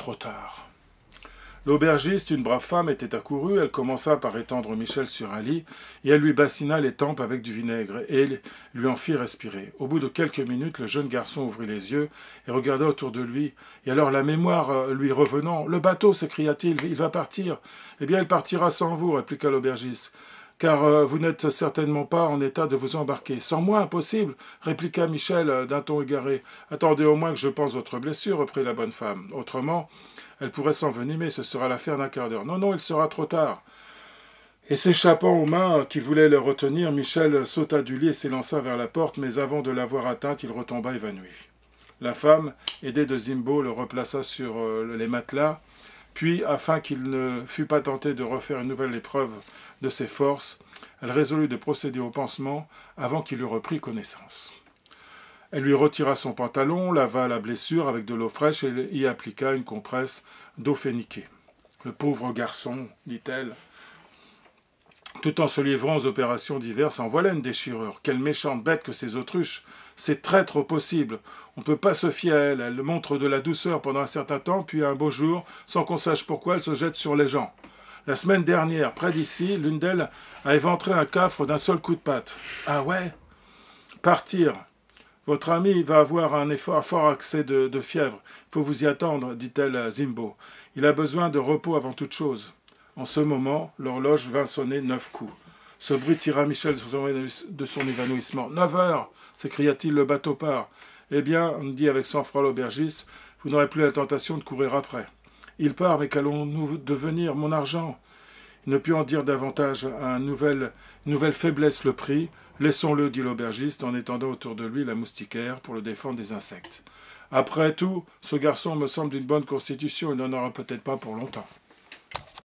trop tard. L'aubergiste, une brave femme, était accourue, elle commença par étendre Michel sur un lit, et elle lui bassina les tempes avec du vinaigre, et lui en fit respirer. Au bout de quelques minutes, le jeune garçon ouvrit les yeux et regarda autour de lui, et alors la mémoire euh, lui revenant, « Le bateau » s'écria-t-il, « il va partir !»« Eh bien, il partira sans vous !» répliqua l'aubergiste car euh, vous n'êtes certainement pas en état de vous embarquer. Sans moi, impossible, répliqua Michel euh, d'un ton égaré. Attendez au moins que je pense votre blessure, reprit la bonne femme. Autrement, elle pourrait s'envenimer, ce sera l'affaire d'un quart d'heure. Non, non, il sera trop tard. Et s'échappant aux mains qui voulaient le retenir, Michel sauta du lit et s'élança vers la porte, mais avant de l'avoir atteinte, il retomba évanoui. La femme, aidée de Zimbo, le replaça sur euh, les matelas, puis, afin qu'il ne fût pas tenté de refaire une nouvelle épreuve de ses forces, elle résolut de procéder au pansement avant qu'il eût repris connaissance. Elle lui retira son pantalon, lava la blessure avec de l'eau fraîche et y appliqua une compresse d'eau féniquée. Le pauvre garçon, dit-elle, tout en se livrant aux opérations diverses en voilà une déchirure. Quelle méchante bête que ces autruches C'est très trop possible. On ne peut pas se fier à elles. Elle montre de la douceur pendant un certain temps, puis un beau jour, sans qu'on sache pourquoi, elle se jette sur les gens. La semaine dernière, près d'ici, l'une d'elles a éventré un cafre d'un seul coup de patte. Ah ouais Partir. Votre ami va avoir un effort, fort accès de, fièvre. Il Faut vous y attendre, dit-elle à Zimbo. Il a besoin de repos avant toute chose. En ce moment, l'horloge vint sonner neuf coups. Ce bruit tira Michel de son évanouissement. Neuf heures s'écria-t-il, le bateau part. Eh bien, dit avec sang-froid l'aubergiste, vous n'aurez plus la tentation de courir après. Il part, mais qu'allons-nous devenir, mon argent Il ne put en dire davantage. à une nouvelle faiblesse le prix. Laissons-le, dit l'aubergiste, en étendant autour de lui la moustiquaire pour le défendre des insectes. Après tout, ce garçon me semble d'une bonne constitution, il n'en aura peut-être pas pour longtemps.